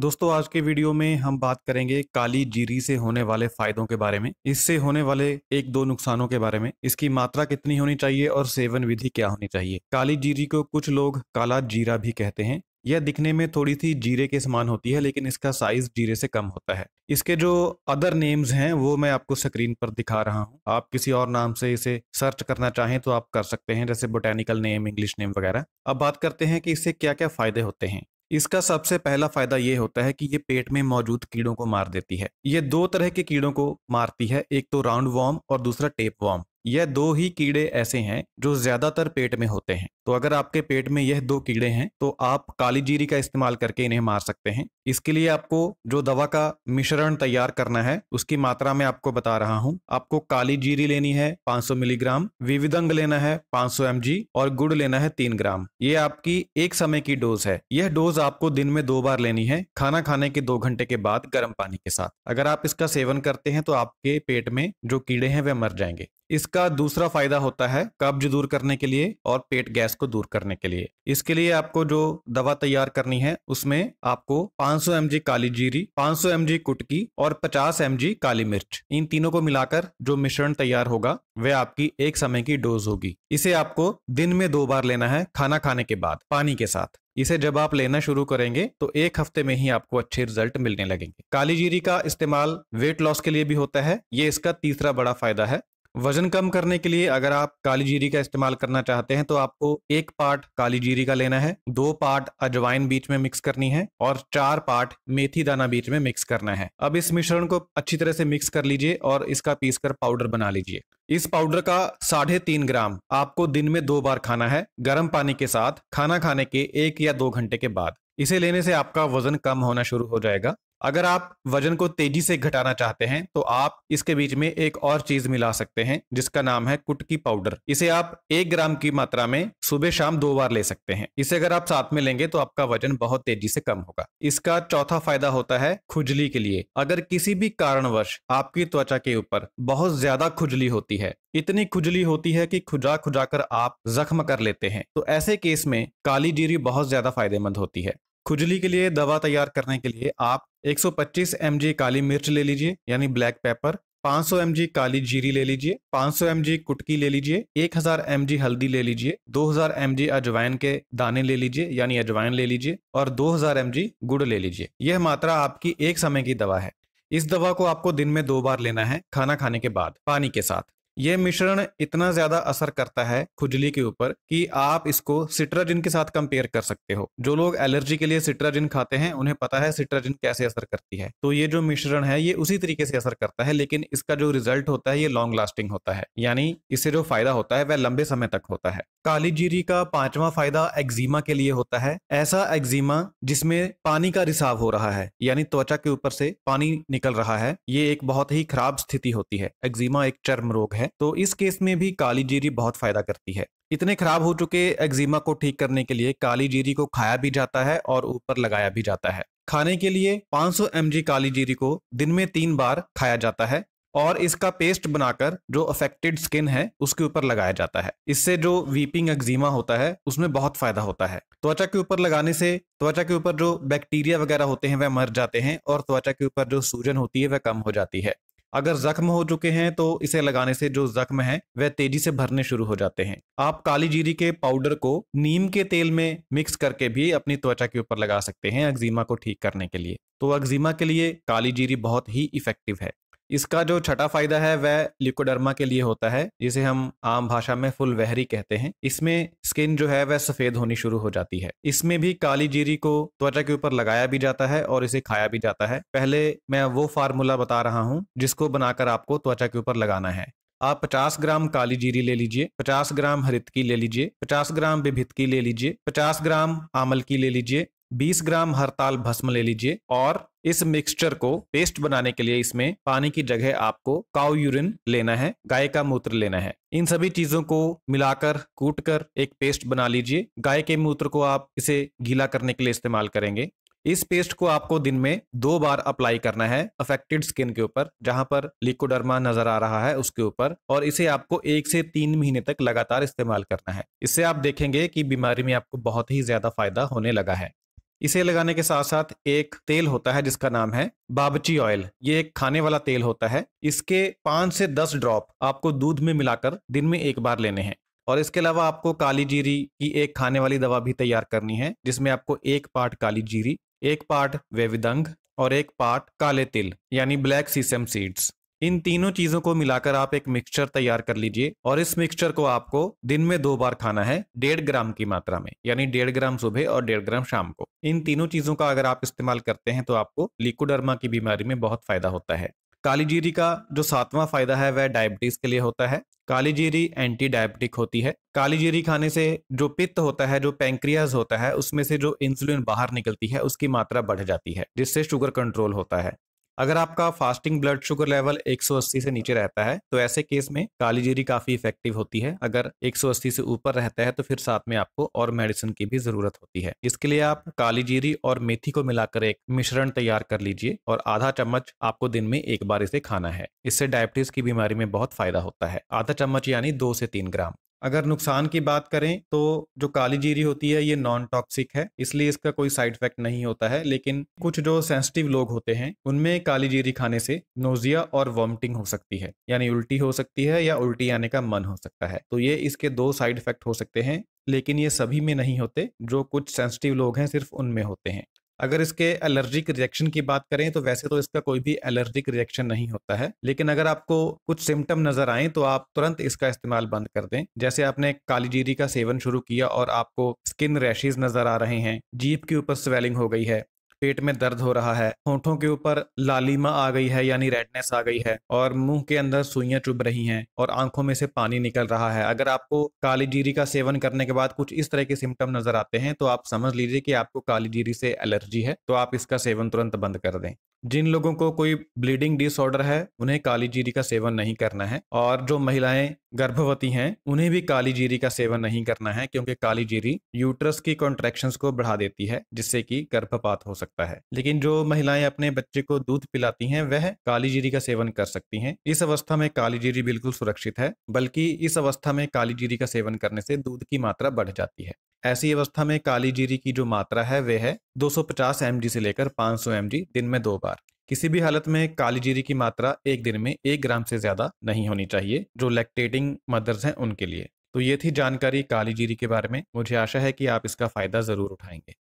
दोस्तों आज के वीडियो में हम बात करेंगे काली जीरी से होने वाले फायदों के बारे में इससे होने वाले एक दो नुकसानों के बारे में इसकी मात्रा कितनी होनी चाहिए और सेवन विधि क्या होनी चाहिए काली जीरी को कुछ लोग काला जीरा भी कहते हैं यह दिखने में थोड़ी सी जीरे के समान होती है लेकिन इसका साइज जीरे से कम होता है इसके जो अदर नेम्स हैं वो मैं आपको स्क्रीन पर दिखा रहा हूँ आप किसी और नाम से इसे सर्च करना चाहें तो आप कर सकते हैं जैसे बोटेनिकल नेम इंग्लिश नेम वगैरह अब बात करते हैं कि इससे क्या क्या फायदे होते हैं इसका सबसे पहला फायदा ये होता है कि ये पेट में मौजूद कीड़ों को मार देती है ये दो तरह के कीड़ों को मारती है एक तो राउंड वॉर्म और दूसरा टेप वॉर्म यह दो ही कीड़े ऐसे हैं जो ज्यादातर पेट में होते हैं तो अगर आपके पेट में यह दो कीड़े हैं तो आप काली जीरी का इस्तेमाल करके इन्हें मार सकते हैं इसके लिए आपको जो दवा का मिश्रण तैयार करना है उसकी मात्रा में आपको बता रहा हूं आपको काली जीरी लेनी है 500 मिलीग्राम विविदंग लेना है 500 सौ और गुड़ लेना है 3 ग्राम ये आपकी एक समय की डोज है यह डोज आपको दिन में दो बार लेनी है खाना खाने के दो घंटे के बाद गर्म पानी के साथ अगर आप इसका सेवन करते हैं तो आपके पेट में जो कीड़े हैं वे मर जाएंगे इस इसका दूसरा फायदा होता है कब्ज दूर करने के लिए और पेट गैस को दूर करने के लिए इसके लिए आपको जो दवा तैयार करनी है उसमें आपको 500 mg काली जीरी 500 mg कुटकी और 50 एम काली मिर्च इन तीनों को मिलाकर जो मिश्रण तैयार होगा वह आपकी एक समय की डोज होगी इसे आपको दिन में दो बार लेना है खाना खाने के बाद पानी के साथ इसे जब आप लेना शुरू करेंगे तो एक हफ्ते में ही आपको अच्छे रिजल्ट मिलने लगेंगे काली जीरी का इस्तेमाल वेट लॉस के लिए भी होता है ये इसका तीसरा बड़ा फायदा है वजन कम करने के लिए अगर आप काली जीरी का इस्तेमाल करना चाहते हैं तो आपको एक पार्ट काली जीरी का लेना है दो पार्ट अजवाइन बीच में मिक्स करनी है और चार पार्ट मेथी दाना बीच में मिक्स करना है अब इस मिश्रण को अच्छी तरह से मिक्स कर लीजिए और इसका पीस कर पाउडर बना लीजिए इस पाउडर का साढ़े तीन ग्राम आपको दिन में दो बार खाना है गर्म पानी के साथ खाना खाने के एक या दो घंटे के बाद इसे लेने से आपका वजन कम होना शुरू हो जाएगा अगर आप वजन को तेजी से घटाना चाहते हैं तो आप इसके बीच में एक और चीज मिला सकते हैं जिसका नाम है कुटकी पाउडर इसे आप एक ग्राम की मात्रा में सुबह शाम दो बार ले सकते हैं इसे अगर आप साथ में लेंगे तो आपका वजन बहुत तेजी से कम होगा इसका चौथा फायदा होता है खुजली के लिए अगर किसी भी कारणवश आपकी त्वचा के ऊपर बहुत ज्यादा खुजली होती है इतनी खुजली होती है कि खुजा खुजा कर आप जख्म कर लेते हैं तो ऐसे केस में काली जीरी बहुत ज्यादा फायदेमंद होती है खुजली के लिए दवा तैयार करने के लिए आप 125 mg काली मिर्च ले लीजिए यानी ब्लैक पेपर 500 mg काली जीरी ले लीजिए 500 mg कुटकी ले लीजिए 1000 mg हल्दी ले लीजिए 2000 mg अजवाइन के दाने ले लीजिए यानी अजवाइन ले लीजिए और 2000 mg गुड़ ले लीजिए यह मात्रा आपकी एक समय की दवा है इस दवा को आपको दिन में दो बार लेना है खाना खाने के बाद पानी के साथ ये मिश्रण इतना ज्यादा असर करता है खुजली के ऊपर कि आप इसको सिट्राजिन के साथ कंपेयर कर सकते हो जो लोग एलर्जी के लिए सिट्राजिन खाते हैं उन्हें पता है सिट्राजिन कैसे असर करती है तो ये जो मिश्रण है ये उसी तरीके से असर करता है लेकिन इसका जो रिजल्ट होता है ये लॉन्ग लास्टिंग होता है यानी इससे जो फायदा होता है वह लंबे समय तक होता है काली जीरी का पांचवा फायदा एक्जिमा के लिए होता है ऐसा एक्जिमा जिसमें पानी का रिसाव हो रहा है यानी त्वचा के ऊपर से पानी निकल रहा है ये एक बहुत ही खराब स्थिति होती है एक्जिमा एक चर्म रोग है है तो इस केस में भी काली जीरी बहुत फायदा करती है इतने खराब हो चुके एक्जिमा को ठीक करने के लिए काली जीरी को खाया भी जाता है और ऊपर लगाया भी जाता है खाने के लिए 500 सौ काली जीरी को दिन में तीन बार खाया जाता है और इसका पेस्ट बनाकर जो अफेक्टेड स्किन है उसके ऊपर लगाया जाता है इससे जो वीपिंग एक्जिमा होता है उसमें बहुत फायदा होता है त्वचा के ऊपर लगाने से त्वचा के ऊपर जो बैक्टीरिया वगैरह होते हैं वह मर जाते हैं और त्वचा के ऊपर जो सूजन होती है वह कम हो जाती है अगर जख्म हो चुके हैं तो इसे लगाने से जो जख्म है वह तेजी से भरने शुरू हो जाते हैं आप काली जीरी के पाउडर को नीम के तेल में मिक्स करके भी अपनी त्वचा के ऊपर लगा सकते हैं अग्जीमा को ठीक करने के लिए तो अग्जीमा के लिए काली जीरी बहुत ही इफेक्टिव है इसका जो छठा फायदा है वह लिकोडर्मा के लिए होता है जिसे हम आम भाषा में फुल वहरी कहते हैं इसमें स्किन जो है वह सफेद होनी शुरू हो जाती है इसमें भी काली जीरी को त्वचा के ऊपर लगाया भी जाता है और इसे खाया भी जाता है पहले मैं वो फार्मूला बता रहा हूँ जिसको बनाकर आपको त्वचा के ऊपर लगाना है आप 50 ग्राम काली जीरी ले लीजिए 50 ग्राम हरित की ले लीजिए 50 ग्राम की ले लीजिए 50 ग्राम आमल की ले लीजिए 20 ग्राम हड़ताल भस्म ले लीजिए और इस मिक्सचर को पेस्ट बनाने के लिए इसमें पानी की जगह आपको काउ यूरिन लेना है गाय का मूत्र लेना है इन सभी चीजों को मिलाकर कूटकर एक पेस्ट बना लीजिए गाय के मूत्र को आप इसे गीला करने के लिए इस्तेमाल करेंगे इस पेस्ट को आपको दिन में दो बार अप्लाई करना है अफेक्टेड स्किन के ऊपर जहां पर लिकोडर्मा नजर आ रहा है उसके ऊपर और इसे आपको एक से तीन महीने तक लगातार इस्तेमाल करना है इससे आप देखेंगे कि बीमारी में आपको बहुत ही ज्यादा फायदा होने लगा है इसे लगाने के साथ साथ एक तेल होता है जिसका नाम है बाबची ऑयल ये एक खाने वाला तेल होता है इसके पांच से दस ड्रॉप आपको दूध में मिलाकर दिन में एक बार लेने हैं और इसके अलावा आपको काली जीरी की एक खाने वाली दवा भी तैयार करनी है जिसमें आपको एक पार्ट काली जीरी एक पार्ट वेविदंग और एक पार्ट काले तिल यानी ब्लैक सीसम सीड्स इन तीनों चीजों को मिलाकर आप एक मिक्सचर तैयार कर लीजिए और इस मिक्सचर को आपको दिन में दो बार खाना है डेढ़ ग्राम की मात्रा में यानी डेढ़ ग्राम सुबह और डेढ़ ग्राम शाम को इन तीनों चीजों का अगर आप इस्तेमाल करते हैं तो आपको लिकुडर्मा की बीमारी में बहुत फायदा होता है काली जीरी का जो सातवां फायदा है वह डायबिटीज के लिए होता है काली जीरी एंटी डायबिटिक होती है काली जीरी खाने से जो पित्त होता है जो पैंक्रियाज होता है उसमें से जो इंसुलिन बाहर निकलती है उसकी मात्रा बढ़ जाती है जिससे शुगर कंट्रोल होता है अगर आपका फास्टिंग ब्लड शुगर लेवल 180 से नीचे रहता है तो ऐसे केस में काली जीरी काफ़ी इफेक्टिव होती है अगर 180 से ऊपर रहता है तो फिर साथ में आपको और मेडिसिन की भी ज़रूरत होती है इसके लिए आप काली जीरी और मेथी को मिलाकर एक मिश्रण तैयार कर लीजिए और आधा चम्मच आपको दिन में एक बार इसे खाना है इससे डायबिटीज़ की बीमारी में बहुत फ़ायदा होता है आधा चम्मच यानी दो से तीन ग्राम अगर नुकसान की बात करें तो जो काली जीरी होती है ये नॉन टॉक्सिक है इसलिए इसका कोई साइड इफेक्ट नहीं होता है लेकिन कुछ जो सेंसिटिव लोग होते हैं उनमें काली जीरी खाने से नोजिया और वॉमिटिंग हो सकती है यानी उल्टी हो सकती है या उल्टी आने का मन हो सकता है तो ये इसके दो साइड इफेक्ट हो सकते हैं लेकिन ये सभी में नहीं होते जो कुछ सेंसिटिव लोग हैं सिर्फ उनमें होते हैं अगर इसके एलर्जिक रिएक्शन की बात करें तो वैसे तो इसका कोई भी एलर्जिक रिएक्शन नहीं होता है लेकिन अगर आपको कुछ सिम्टम नजर आए तो आप तुरंत इसका इस्तेमाल बंद कर दें जैसे आपने काली जीरी का सेवन शुरू किया और आपको स्किन रैशेज नजर आ रहे हैं जीप के ऊपर स्वेलिंग हो गई है पेट में दर्द हो रहा है होठों के ऊपर लालिमा आ गई है यानी रेडनेस आ गई है और मुंह के अंदर सुइयां चुभ रही हैं और आंखों में से पानी निकल रहा है अगर आपको काली जीरी का सेवन करने के बाद कुछ इस तरह के सिम्टम नजर आते हैं तो आप समझ लीजिए कि आपको काली जीरी से एलर्जी है तो आप इसका सेवन तुरंत बंद कर दें जिन लोगों को कोई ब्लीडिंग डिसऑर्डर है उन्हें काली जीरी का सेवन नहीं करना है और जो महिलाएं गर्भवती हैं उन्हें भी काली जीरी का सेवन नहीं करना है क्योंकि काली जीरी यूट्रस की कॉन्ट्रेक्शन को बढ़ा देती है जिससे कि गर्भपात हो सकता सकता है लेकिन जो महिलाएं अपने बच्चे को दूध पिलाती हैं वह काली जीरी का सेवन कर सकती हैं इस अवस्था में काली जीरी बिल्कुल सुरक्षित है बल्कि इस अवस्था में काली जीरी का सेवन करने से दूध की मात्रा बढ़ जाती है ऐसी अवस्था में काली जीरी की जो मात्रा है वह है 250 जी से लेकर 500 जी दिन में दो बार किसी भी हालत में काली जीरी की मात्रा एक दिन में एक ग्राम से ज्यादा नहीं होनी चाहिए जो लैक्टेटिंग मदर्स हैं उनके लिए तो ये थी जानकारी काली जीरी के बारे में मुझे आशा है कि आप इसका फायदा जरूर उठाएंगे